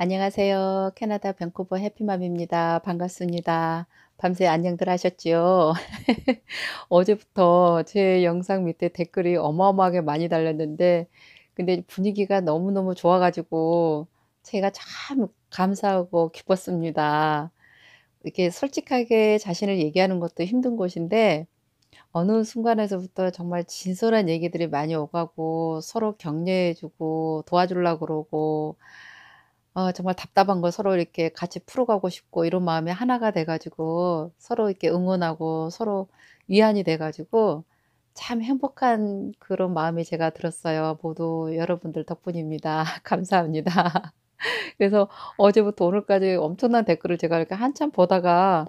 안녕하세요. 캐나다 벤쿠버 해피맘입니다. 반갑습니다. 밤새 안녕들 하셨지요? 어제부터 제 영상 밑에 댓글이 어마어마하게 많이 달렸는데 근데 분위기가 너무너무 좋아가지고 제가 참 감사하고 기뻤습니다. 이렇게 솔직하게 자신을 얘기하는 것도 힘든 곳인데 어느 순간에서부터 정말 진솔한 얘기들이 많이 오가고 서로 격려해주고 도와주려고 그러고 어, 정말 답답한 걸 서로 이렇게 같이 풀어가고 싶고 이런 마음이 하나가 돼가지고 서로 이렇게 응원하고 서로 위안이 돼가지고 참 행복한 그런 마음이 제가 들었어요. 모두 여러분들 덕분입니다. 감사합니다. 그래서 어제부터 오늘까지 엄청난 댓글을 제가 이렇게 한참 보다가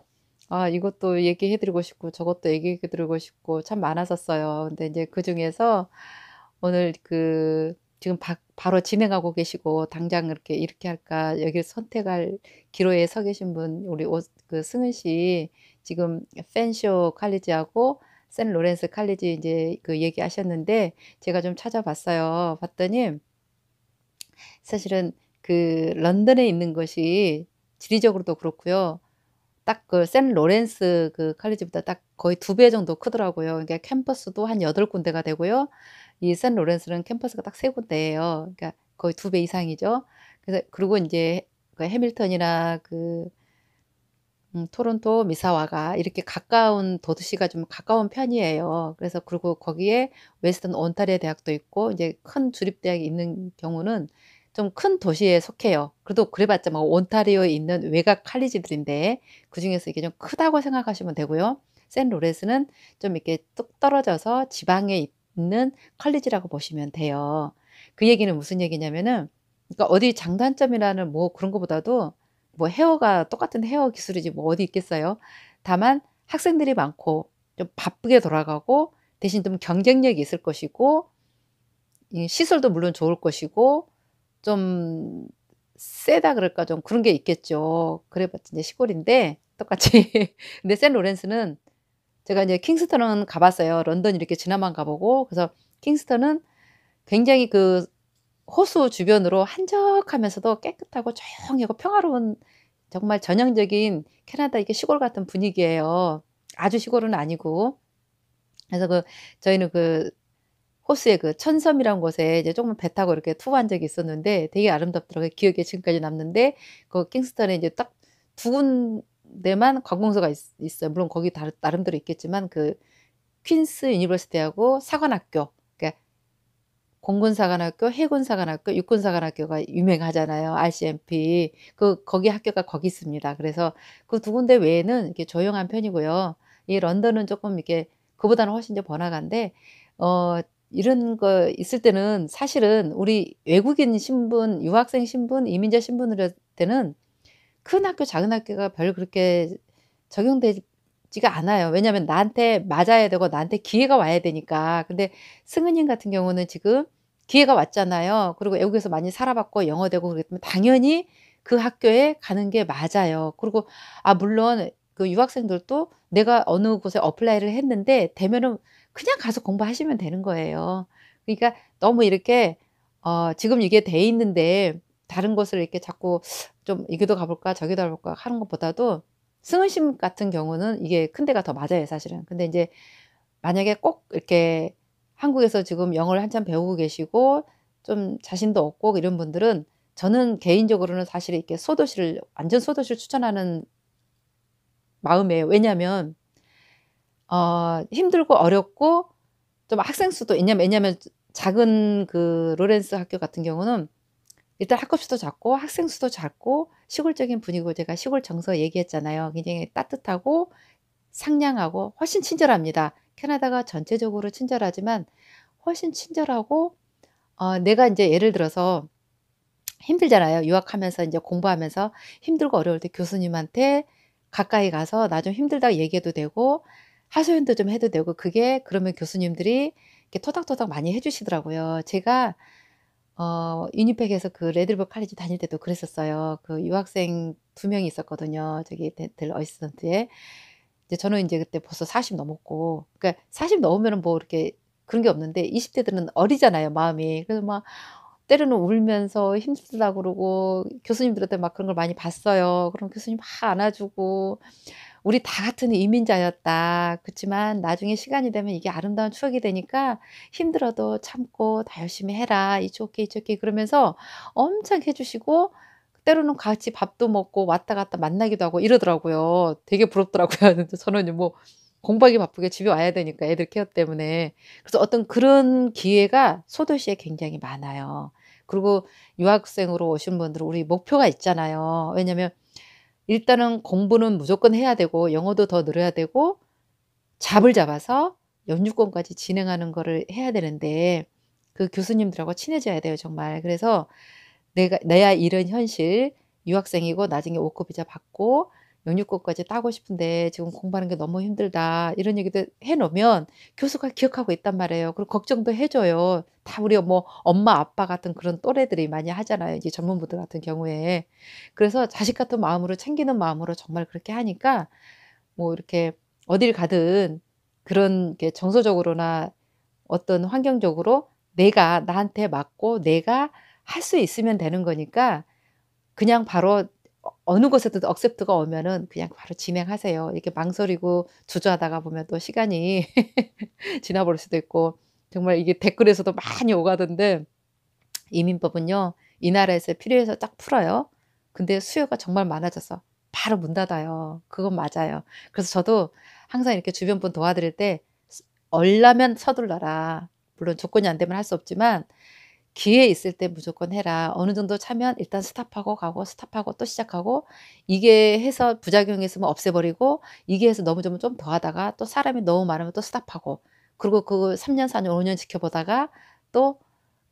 아, 이것도 얘기해드리고 싶고 저것도 얘기해드리고 싶고 참 많았었어요. 근데 이제 그 중에서 오늘 그 지금 박 바로 진행하고 계시고 당장 이렇게 이렇게 할까 여기를 선택할 기로에 서 계신 분 우리 오, 그 승은 씨 지금 펜쇼 칼리지하고 샌 로렌스 칼리지 이제 그 얘기하셨는데 제가 좀 찾아봤어요. 봤더니 사실은 그 런던에 있는 것이 지리적으로도 그렇고요. 딱 그샌 로렌스 그 칼리지보다 딱 거의 두 배 정도 크더라고요. 그러니까 캠퍼스도 한 여덟 군데가 되고요. 이샌 로렌스는 캠퍼스가 딱 세 군데예요. 그러니까 거의 두 배 이상이죠. 그래서 그리고 이제 그 해밀턴이나 그 음, 토론토, 미사와가 이렇게 가까운 도시가 좀 가까운 편이에요. 그래서 그리고 거기에 웨스턴 온타리아 대학도 있고 이제 큰 주립 대학이 있는 경우는 좀 큰 도시에 속해요. 그래도 그래봤자 뭐 온타리오에 있는 외곽 칼리지들인데 그 중에서 이게 좀 크다고 생각하시면 되고요. 샌 로렌스는 좀 이렇게 뚝 떨어져서 지방에 있 있는 컬리지라고 보시면 돼요. 그 얘기는 무슨 얘기냐면은 그러니까 어디 장단점이라는 뭐 그런 것보다도뭐 헤어가 똑같은 헤어 기술이지 뭐 어디 있겠어요. 다만 학생들이 많고 좀 바쁘게 돌아가고 대신 좀 경쟁력이 있을 것이고 시설도 물론 좋을 것이고 좀 세다 그럴까 좀 그런 게 있겠죠. 그래봤자 이제 시골인데 똑같이 근데 샌 로렌스는 제가 이제 킹스턴은 가봤어요. 런던 이렇게 지나만 가보고 그래서 킹스턴은 굉장히 그 호수 주변으로 한적하면서도 깨끗하고 조용히 하고 평화로운 정말 전형적인 캐나다 이게 시골 같은 분위기예요. 아주 시골은 아니고 그래서 그 저희는 그 호수의 그 천섬이라는 곳에 이제 조금 배 타고 이렇게 투어한 적이 있었는데 되게 아름답더라고요. 기억에 지금까지 남는데 그 킹스턴에 이제 딱두군 데만 관공서가 있, 어요 물론 거기 다, 나름대로 있겠지만 그 퀸스 유니버시티하고 사관학교, 그러니까 공군사관학교, 해군사관학교, 육군사관학교가 유명하잖아요. RCMP. 그 거기 학교가 거기 있습니다. 그래서 그 두 군데 외에는 이렇게 조용한 편이고요. 이 런던은 조금 이렇게 그보다는 훨씬 더 번화가인데 어 이런 거 있을 때는 사실은 우리 외국인 신분, 유학생 신분, 이민자 신분으로 때는 큰 학교 작은 학교가 별로 그렇게 적용되지가 않아요. 왜냐하면 나한테 맞아야 되고 나한테 기회가 와야 되니까. 근데 승은님 같은 경우는 지금 기회가 왔잖아요. 그리고 외국에서 많이 살아봤고 영어 되고 그랬다면 당연히 그 학교에 가는 게 맞아요. 그리고 아 물론 그 유학생들도 내가 어느 곳에 어플라이를 했는데 되면은 그냥 가서 공부하시면 되는 거예요. 그러니까 너무 이렇게 어 지금 이게 돼 있는데 다른 곳을 이렇게 자꾸 좀 이기도 가볼까 저기도 가볼까 하는 것보다도 승은심 같은 경우는 이게 큰 데가 더 맞아요 사실은 근데 이제 만약에 꼭 이렇게 한국에서 지금 영어를 한참 배우고 계시고 좀 자신도 없고 이런 분들은 저는 개인적으로는 사실 이렇게 소도시를 완전 소도시를 추천하는 마음이에요 왜냐하면 어, 힘들고 어렵고 좀 학생 수도 있냐 면 왜냐면 작은 그 로렌스 학교 같은 경우는 일단 학급 수도 작고 학생 수도 작고 시골적인 분위기고 제가 시골 정서 얘기했잖아요. 굉장히 따뜻하고 상냥하고 훨씬 친절합니다. 캐나다가 전체적으로 친절하지만 훨씬 친절하고 어, 내가 이제 예를 들어서 힘들잖아요. 유학하면서 이제 공부하면서 힘들고 어려울 때 교수님한테 가까이 가서 나 좀 힘들다 고 얘기해도 되고 하소연도 좀 해도 되고 그게 그러면 교수님들이 이렇게 토닥토닥 많이 해주시더라고요. 제가 어, 유니팩에서 그 레드리버 칼리지 다닐 때도 그랬었어요. 그 유학생 두 명이 있었거든요. 저기 델 어시스턴트에. 이제 저는 이제 그때 벌써 40 넘었고, 그러니까 40넘으면뭐 이렇게 그런 게 없는데 20대들은 어리잖아요, 마음이. 그래서 막 때로는 울면서 힘쓰다 그러고 교수님들한테 막 그런 걸 많이 봤어요. 그럼 교수님 막 안아주고 우리 다 같은 이민자였다. 그렇지만 나중에 시간이 되면 이게 아름다운 추억이 되니까 힘들어도 참고 다 열심히 해라. 이쪽게 이쪽게 그러면서 엄청 해주시고 때로는 같이 밥도 먹고 왔다 갔다 만나기도 하고 이러더라고요. 되게 부럽더라고요. 선원님 뭐 공부하기 바쁘게 집에 와야 되니까 애들 케어 때문에. 그래서 어떤 그런 기회가 소도시에 굉장히 많아요. 그리고 유학생으로 오신 분들은 우리 목표가 있잖아요. 왜냐면 일단은 공부는 무조건 해야 되고 영어도 더 늘어야 되고 잡을 잡아서 연주권까지 진행하는 거를 해야 되는데 그 교수님들하고 친해져야 돼요 정말 그래서 내가 내야 이런 현실 유학생이고 나중에 5급 비자 받고 연유권까지 따고 싶은데 지금 공부하는 게 너무 힘들다 이런 얘기도 해놓으면 교수가 기억하고 있단 말이에요. 그리고 걱정도 해줘요. 다 우리 뭐 엄마 아빠 같은 그런 또래들이 많이 하잖아요. 이제 전문부들 같은 경우에 그래서 자식 같은 마음으로 챙기는 마음으로 정말 그렇게 하니까 뭐 이렇게 어딜 가든 그런 게 정서적으로나 어떤 환경적으로 내가 나한테 맞고 내가 할 수 있으면 되는 거니까 그냥 바로 어느 곳에든 억셉트가 오면은 그냥 바로 진행하세요. 이렇게 망설이고 주저하다가 보면 또 시간이 지나버릴 수도 있고 정말 이게 댓글에서도 많이 오가던데 이민법은요 이 나라에서 필요해서 딱 풀어요. 근데 수요가 정말 많아져서 바로 문 닫아요. 그건 맞아요. 그래서 저도 항상 이렇게 주변 분 도와드릴 때 얼라면 서둘러라. 물론 조건이 안 되면 할 수 없지만 기회 있을 때 무조건 해라. 어느 정도 차면 일단 스탑하고 가고 스탑하고 또 시작하고 이게 해서 부작용이 있으면 없애버리고 이게 해서 너무 좀더 하다가 또 사람이 너무 많으면 또 스탑하고 그리고 그 3년, 4년, 5년 지켜보다가 또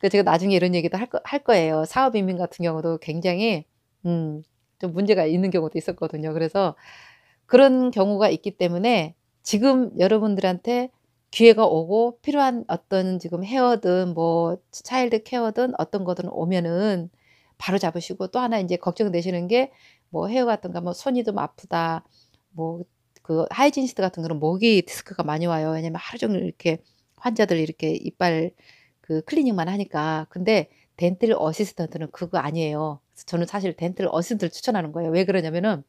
그 제가 나중에 이런 얘기도 할, 거, 할 거예요. 사업이민 같은 경우도 굉장히 음, 좀 문제가 있는 경우도 있었거든요. 그래서 그런 경우가 있기 때문에 지금 여러분들한테 기회가 오고 필요한 어떤 지금 헤어든 뭐 차일드 케어든 어떤 거든 오면은 바로 잡으시고 또 하나 이제 걱정되시는 게 뭐 헤어 같은가 뭐 손이 좀 아프다 뭐 그 하이진시트 같은 그런 모기 디스크가 많이 와요 왜냐면 하루 종일 이렇게 환자들 이렇게 이빨 그 클리닝만 하니까 근데 덴틀 어시스턴트는 그거 아니에요 그래서 저는 사실 덴틀 어시스턴트를 추천하는 거예요 왜 그러냐면은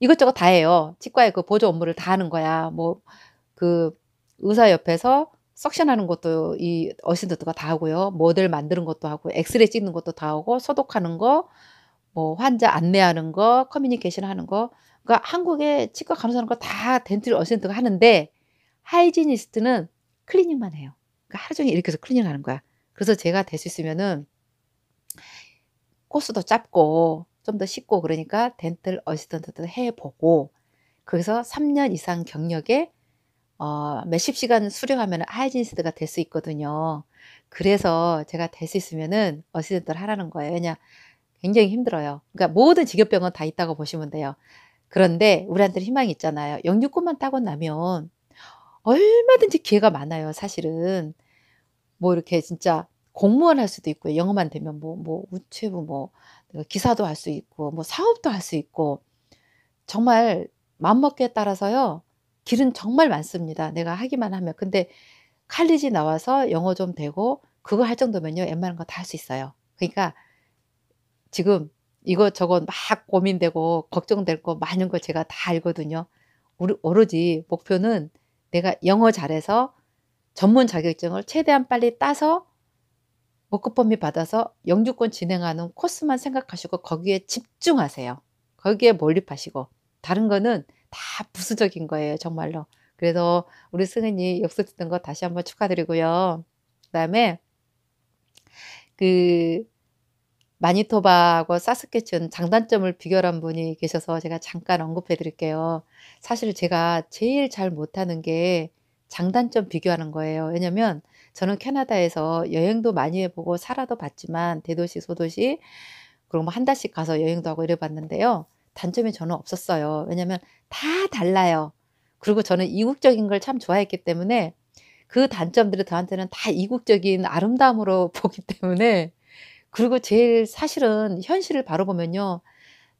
이것저것 다 해요 치과에 그 보조 업무를 다 하는 거야 뭐그 의사 옆에서 석션하는 것도 이 어신도트가 다 하고요. 모델 만드는 것도 하고 엑스레이 찍는 것도 다 하고 소독하는 거, 뭐 환자 안내하는 거, 커뮤니케이션 하는 거. 그러니까 한국의 치과 간호사는 거 다 덴틀 어신도트가 하는데 하이지니스트는 클리닝만 해요. 그러니까 하루 종일 이렇게 해서 클리닝 하는 거야. 그래서 제가 될 수 있으면은 코스도 짧고 좀 더 쉽고 그러니까 덴틀 어시스턴트도 해보고 거기서 3년 이상 경력에 어, 몇십 시간 수령하면 하이진스트가 될 수 있거든요. 그래서 제가 될 수 있으면은 어시스턴트를 하라는 거예요. 왜냐 굉장히 힘들어요. 그러니까 모든 직업병은 다 있다고 보시면 돼요. 그런데 우리한테 희망이 있잖아요. 영유권만 따고 나면 얼마든지 기회가 많아요. 사실은 뭐 이렇게 진짜 공무원 할 수도 있고 영어만 되면 뭐뭐 뭐 우체부 뭐 기사도 할 수 있고 뭐 사업도 할 수 있고 정말 마음먹기에 따라서요. 길은 정말 많습니다. 내가 하기만 하면. 근데 칼리지 나와서 영어 좀 되고 그거 할 정도면요. 웬만한 거 다 할 수 있어요. 그러니까 지금 이거 저거 막 고민되고 걱정될 거 많은 거 제가 다 알거든요. 오로지 목표는 내가 영어 잘해서 전문 자격증을 최대한 빨리 따서 워크펌이 받아서 영주권 진행하는 코스만 생각하시고 거기에 집중하세요. 거기에 몰입하시고 다른 거는 다 부수적인 거예요, 정말로. 그래서 우리 승은이 엽서 듣는 거 다시 한번 축하드리고요. 그다음에 그 마니토바하고 사스케춘 장단점을 비교한 분이 계셔서 제가 잠깐 언급해 드릴게요. 사실 제가 제일 잘 못하는 게 장단점 비교하는 거예요. 왜냐면 저는 캐나다에서 여행도 많이 해보고 살아도 봤지만 대도시, 소도시, 그리고 뭐한 달씩 가서 여행도 하고 이래 봤는데요. 단점이 저는 없었어요. 왜냐면 다 달라요. 그리고 저는 이국적인 걸 참 좋아했기 때문에 그 단점들이 저한테는 다 이국적인 아름다움으로 보기 때문에 그리고 제일 사실은 현실을 바로 보면요.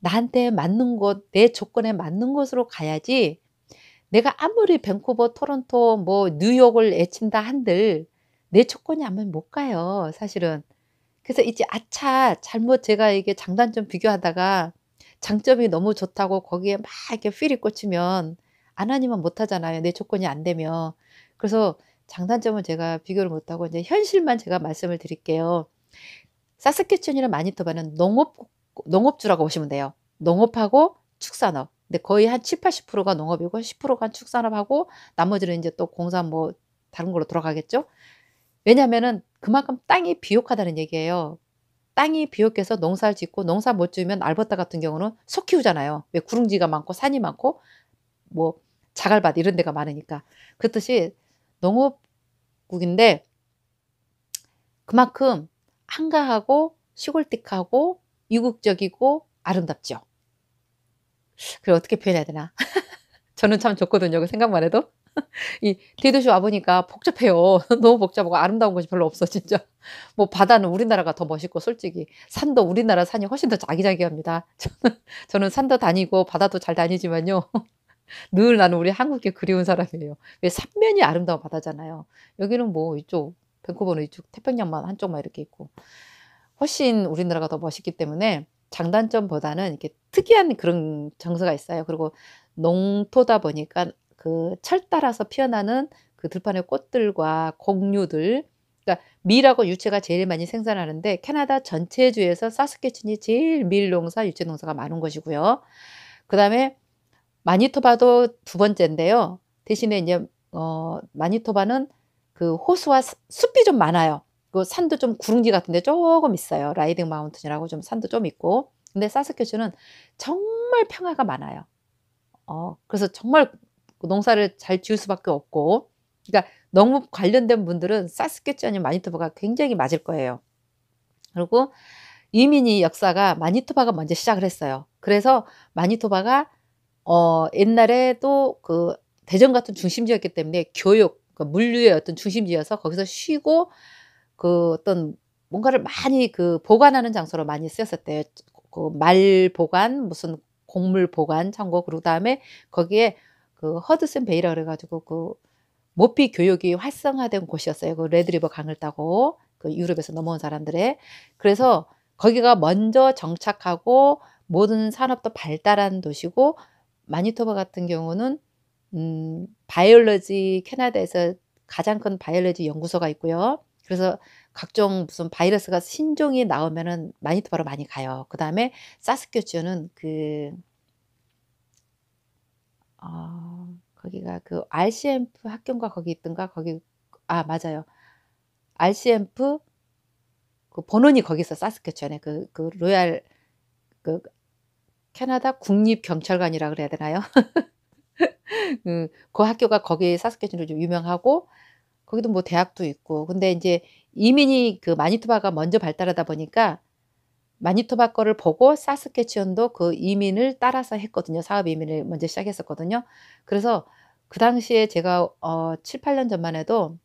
나한테 맞는 곳, 내 조건에 맞는 곳으로 가야지 내가 아무리 벤쿠버 토론토, 뭐 뉴욕을 애친다 한들 내 조건이 아마 못 가요. 사실은. 그래서 이제 아차 잘못 제가 이게 장단점 비교하다가 장점이 너무 좋다고 거기에 막 이렇게 필이 꽂히면 안 하니만 못 하잖아요. 내 조건이 안 되면. 그래서 장단점은 제가 비교를 못하고 이제 현실만 제가 말씀을 드릴게요. 사스케춘이나 마니토바는 농업, 농업주라고 보시면 돼요. 농업하고 축산업. 근데 거의 한 7, 0 80%가 농업이고 10%가 축산업하고 나머지는 이제 또 공사 뭐 다른 걸로 돌아가겠죠. 왜냐면은 그만큼 땅이 비옥하다는 얘기예요. 땅이 비옥해서 농사를 짓고 농사 못 지으면 알버타 같은 경우는 속 키우잖아요. 왜 구릉지가 많고 산이 많고 뭐 자갈밭 이런 데가 많으니까 그 뜻이 농업국인데 그만큼 한가하고 시골틱하고 이국적이고 아름답죠. 그리고 어떻게 표현해야 되나? 저는 참 좋거든요. 그 생각만 해도. 이 대도시 와보니까 복잡해요. 너무 복잡하고 아름다운 곳이 별로 없어, 진짜. 뭐 바다는 우리나라가 더 멋있고, 솔직히. 산도 우리나라 산이 훨씬 더 자기자기합니다. 저는, 저는 산도 다니고, 바다도 잘 다니지만요. 늘 나는 우리 한국에 그리운 사람이에요. 왜 삼면이 아름다운 바다잖아요. 여기는 뭐 이쪽, 밴쿠버는 이쪽 태평양만 한쪽만 이렇게 있고. 훨씬 우리나라가 더 멋있기 때문에 장단점보다는 이렇게 특이한 그런 장소가 있어요. 그리고 농토다 보니까 그철 따라서 피어나는 그 들판의 꽃들과 곡류들 그러니까 밀하고 유채가 제일 많이 생산하는데 캐나다 전체 주에서 사스케춘이 제일 밀 농사, 유채 농사가 많은 것이고요. 그다음에 마니토바도 두 번째인데요. 대신에 이제 어 마니토바는 그 호수와 숲이 좀 많아요. 그 산도 좀 구릉지 같은데 조금 있어요. 라이딩 마운틴이라고 좀 산도 좀 있고. 근데 사스케춘은 정말 평화가 많아요. 어, 그래서 정말 그 농사를 잘 지을 수밖에 없고 그러니까 농업 관련된 분들은 사스케치아니 마니토바가 굉장히 맞을 거예요. 그리고 이민이 역사가 마니토바가 먼저 시작을 했어요. 그래서 마니토바가 어 옛날에 또 그 대전 같은 중심지였기 때문에 교육, 그러니까 물류의 어떤 중심지여서 거기서 쉬고 그 어떤 뭔가를 많이 그 보관하는 장소로 많이 쓰였었대요. 그 말 보관, 무슨 곡물 보관 창고 그리고 다음에 거기에 그 허드슨 베이라 그래가지고 그 모피 교육이 활성화된 곳이었어요. 그 레드리버 강을 따고 그 유럽에서 넘어온 사람들의 그래서 거기가 먼저 정착하고 모든 산업도 발달한 도시고 마니토바 같은 경우는 음, 바이올러지 캐나다에서 가장 큰바이올러지 연구소가 있고요. 그래서 각종 무슨 바이러스가 신종이 나오면은 마니토바로 많이 가요. 그다음에 사스큐치오는 그 어, 거기가 그 RCMF 학교인가 거기 있던가 거기 아 맞아요. RCMF 그본원이 거기서 사스케치안에 그, 그 로얄 그 캐나다 국립 경찰관이라 그래야 되나요? 그, 그 학교가 거기 사스케치안으로 좀 유명하고 거기도 뭐 대학도 있고 근데 이제 이민이 그 마니투바가 먼저 발달하다 보니까 마니토바 거를 보고 사스케치온도 그 이민을 따라서 했거든요. 사업 이민을 먼저 시작했었거든요. 그래서 그 당시에 제가 어 7, 8년 전만 해도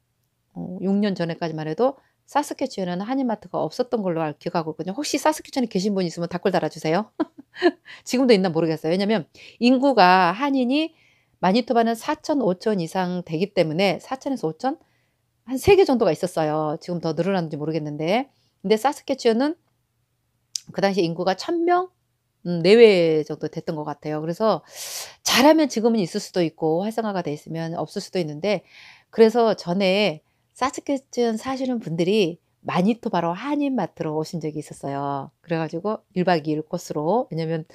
어, 6년 전에까지만 해도 사스케치온은 한인마트가 없었던 걸로 기억하고 있거든요. 혹시 사스케치온에 계신 분 있으면 댓글 달아주세요. 지금도 있나 모르겠어요. 왜냐면 인구가 한인이 마니토바는 4천, 5천 이상 되기 때문에 4천에서 5천 한 3개 정도가 있었어요. 지금 더 늘어났는지 모르겠는데 근데 사스케치온은 그 당시 인구가 천명 음, 내외 정도 됐던 것 같아요. 그래서 잘하면 지금은 있을 수도 있고 활성화가 돼 있으면 없을 수도 있는데 그래서 전에 사스케춘 사시는 분들이 마니토 바로 한인마트로 오신 적이 있었어요. 그래가지고 1박 2일 코스로 왜냐면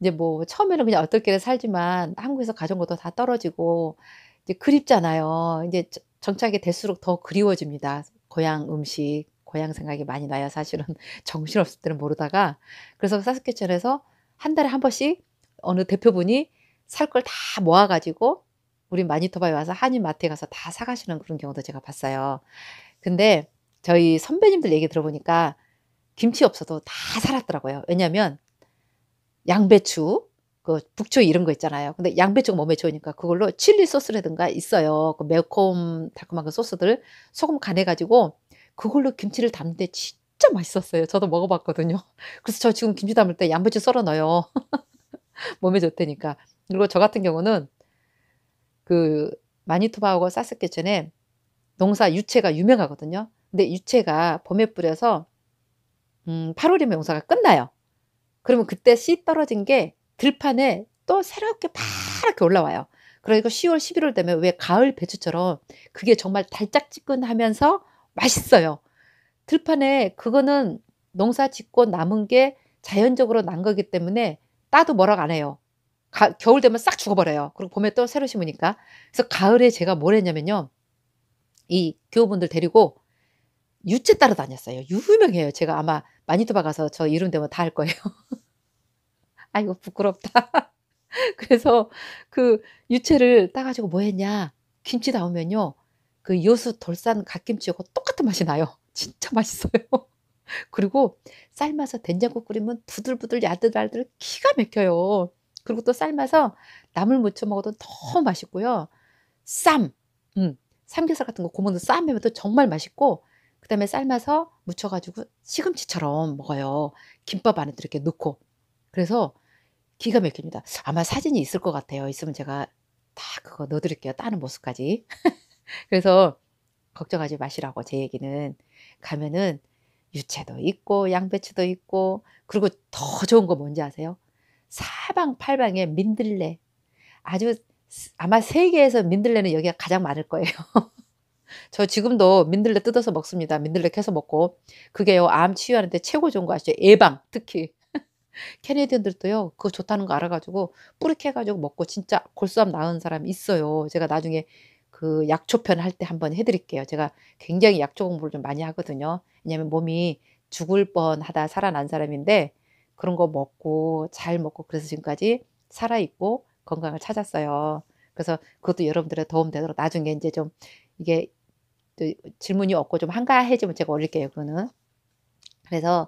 이제 뭐 처음에는 그냥 어떻게나 살지만 한국에서 가져온 것도 다 떨어지고 이제 그립잖아요. 이제 정착이 될수록 더 그리워집니다. 고향 음식, 고향 생각이 많이 나요 사실은 정신없을 때는 모르다가 그래서 사스케천에서 한 달에 한 번씩 어느 대표분이 살 걸 다 모아가지고 우리 마니토바에 와서 한인 마트에 가서 다 사가시는 그런 경우도 제가 봤어요. 근데 저희 선배님들 얘기 들어보니까 김치 없어도 다 살았더라고요. 왜냐면 양배추, 그 북초 이런 거 있잖아요. 근데 양배추가 몸에 좋으니까 그걸로 칠리 소스라든가 있어요. 그 매콤 달콤한 그 소스들 소금 간해가지고 그걸로 김치를 담는데 진짜 맛있었어요. 저도 먹어봤거든요. 그래서 저 지금 김치 담을 때 양배추 썰어 넣어요. 몸에 좋대니까 그리고 저 같은 경우는 그 마니토바하고 사스케천에 농사 유채가 유명하거든요. 근데 유채가 봄에 뿌려서 음, 8월이면 농사가 끝나요. 그러면 그때 씨 떨어진 게 들판에 또 새롭게 파랗게 올라와요. 그러니까 10월, 11월 되면 왜 가을 배추처럼 그게 정말 달짝지근하면서 맛있어요. 들판에 그거는 농사 짓고 남은 게 자연적으로 난 거기 때문에 따도 뭐라고 안 해요. 가, 겨울 되면 싹 죽어버려요. 그리고 봄에 또 새로 심으니까. 그래서 가을에 제가 뭘 했냐면요. 이 교우분들 데리고 유채 따러 다녔어요. 유명해요. 제가 아마 마니토바 가서 저 이름 되면 다 할 거예요. 아이고 부끄럽다. 그래서 그 유채를 따가지고 뭐 했냐. 김치 나오면요. 그 요수 돌산 갓김치하고 똑같은 맛이 나요. 진짜 맛있어요. 그리고 삶아서 된장국 끓이면 부들부들 야들야들 키가 막혀요. 그리고 또 삶아서 나물 무쳐 먹어도 더 맛있고요. 쌈, 음, 삼겹살 같은 거 고모도 쌈하면 또 정말 맛있고 그 다음에 삶아서 무쳐가지고 시금치처럼 먹어요. 김밥 안에 이렇게 넣고 그래서 기가 막힙니다. 아마 사진이 있을 것 같아요. 있으면 제가 다 그거 넣어드릴게요. 따는 모습까지. 그래서 걱정하지 마시라고 제 얘기는 가면은 유채도 있고 양배추도 있고 그리고 더 좋은 거 뭔지 아세요? 사방팔방에 민들레 아주 아마 세계에서 민들레는 여기가 가장 많을 거예요. 저 지금도 민들레 뜯어서 먹습니다. 민들레 캐서 먹고 그게요 암 치유하는데 최고 좋은 거 아시죠? 예방 특히 캐네디언들도요 그거 좋다는 거 알아가지고 뿌리 캐가지고 먹고 진짜 골수암 나은 사람 있어요. 제가 나중에 그 약초편 할 때 한번 해드릴게요. 제가 굉장히 약초 공부를 좀 많이 하거든요. 왜냐하면 몸이 죽을 뻔하다 살아난 사람인데 그런 거 먹고 잘 먹고 그래서 지금까지 살아있고 건강을 찾았어요. 그래서 그것도 여러분들의 도움 되도록 나중에 이제 좀 이게 질문이 없고 좀 한가해지면 제가 올릴게요. 그거는. 그래서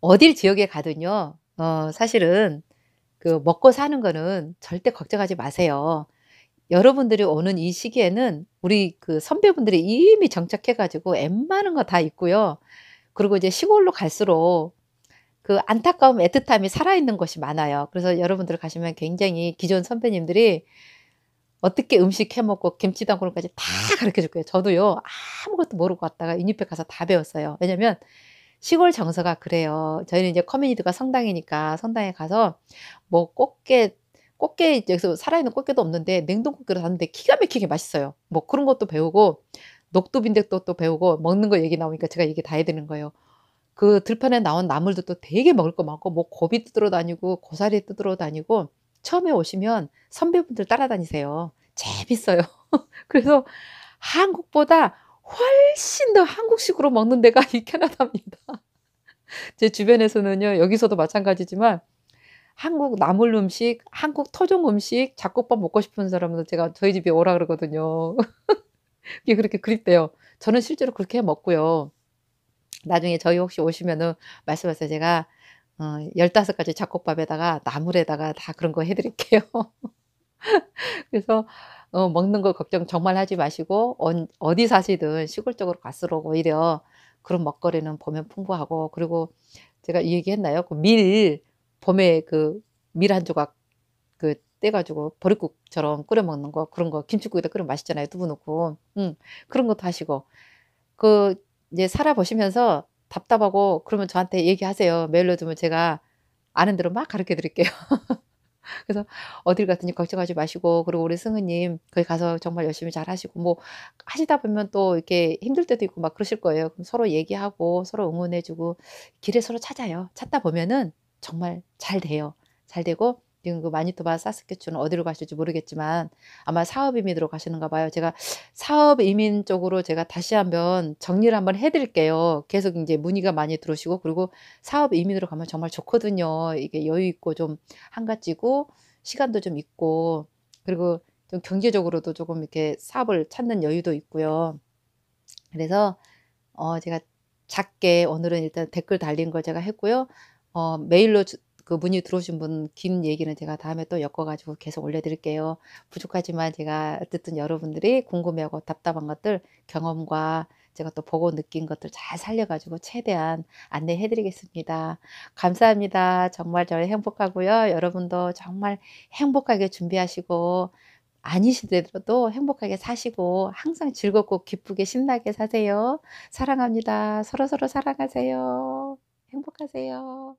어딜 지역에 가든요. 어, 사실은 그 먹고 사는 거는 절대 걱정하지 마세요. 여러분들이 오는 이 시기에는 우리 그 선배분들이 이미 정착해가지고 웬만한 거 다 있고요. 그리고 이제 시골로 갈수록 그 안타까움, 애틋함이 살아있는 것이 많아요. 그래서 여러분들 가시면 굉장히 기존 선배님들이 어떻게 음식 해먹고 김치 담그는까지 다 가르쳐 줄 거예요. 저도요, 아무것도 모르고 왔다가 유니페 가서 다 배웠어요. 왜냐면 시골 정서가 그래요. 저희는 이제 커뮤니티가 성당이니까 성당에 가서 뭐 꽃게 꽃게 이제 여기서 살아있는 꽃게도 없는데 냉동 꽃게로 샀는데 키가 막히게 맛있어요. 뭐 그런 것도 배우고 녹두빈대도 또 배우고 먹는 거 얘기 나오니까 제가 얘기 다 해드리는 거예요. 그 들판에 나온 나물도 또 되게 먹을 거 많고 뭐 고비 뜯으러 다니고 고사리 뜯으러 다니고 처음에 오시면 선배분들 따라다니세요. 재밌어요. 그래서 한국보다 훨씬 더 한국식으로 먹는 데가 이 캐나다입니다. 제 주변에서는요, 여기서도 마찬가지지만 한국 나물 음식, 한국 토종 음식, 잡곡밥 먹고 싶은 사람은 제가 저희 집에 오라 그러거든요. 그게 그렇게 그립대요. 저는 실제로 그렇게 먹고요. 나중에 저희 혹시 오시면은 말씀하세요. 제가 어, 15가지 잡곡밥에다가 나물에다가 다 그런 거 해드릴게요. 그래서 어, 먹는 거 걱정 정말 하지 마시고 어, 디 사시든 시골 쪽으로 갈수록 오히려 그런 먹거리는 보면 풍부하고 그리고 제가 이 얘기했나요? 그 밀, 봄에 그밀 한 조각 그 떼가지고 버릿국처럼 끓여 먹는 거 그런 거 김치국에다 끓여 맛있잖아요 두부 넣고 음 그런 것도 하시고 그 이제 살아 보시면서 답답하고 그러면 저한테 얘기하세요 메일 로주면 제가 아는 대로 막 가르쳐 드릴게요. 그래서 어딜 갔더니 걱정하지 마시고 그리고 우리 승은님 거기 가서 정말 열심히 잘 하시고 뭐 하시다 보면 또 이렇게 힘들 때도 있고 막 그러실 거예요. 그럼 서로 얘기하고 서로 응원해주고 길에 서로 찾아요. 찾다 보면은 정말 잘 돼요. 잘 되고 지금 그 마니토바 사스케추는 어디로 가실지 모르겠지만 아마 사업 이민으로 가시는가 봐요. 제가 사업 이민 쪽으로 제가 다시 한번 정리를 한번 해드릴게요. 계속 이제 문의가 많이 들어오시고 그리고 사업 이민으로 가면 정말 좋거든요. 이게 여유 있고 좀 한가지고 시간도 좀 있고 그리고 좀 경제적으로도 조금 이렇게 사업을 찾는 여유도 있고요. 그래서 어 제가 작게 오늘은 일단 댓글 달린 걸 제가 했고요. 어, 메일로 그 문의 들어오신 분 긴 얘기는 제가 다음에 또 엮어가지고 계속 올려드릴게요. 부족하지만 제가 어쨌든 여러분들이 궁금해하고 답답한 것들 경험과 제가 또 보고 느낀 것들 잘 살려가지고 최대한 안내해드리겠습니다. 감사합니다. 정말 저를 행복하고요. 여러분도 정말 행복하게 준비하시고 아니시더라도 행복하게 사시고 항상 즐겁고 기쁘게 신나게 사세요. 사랑합니다. 서로서로 서로 사랑하세요. 행복하세요.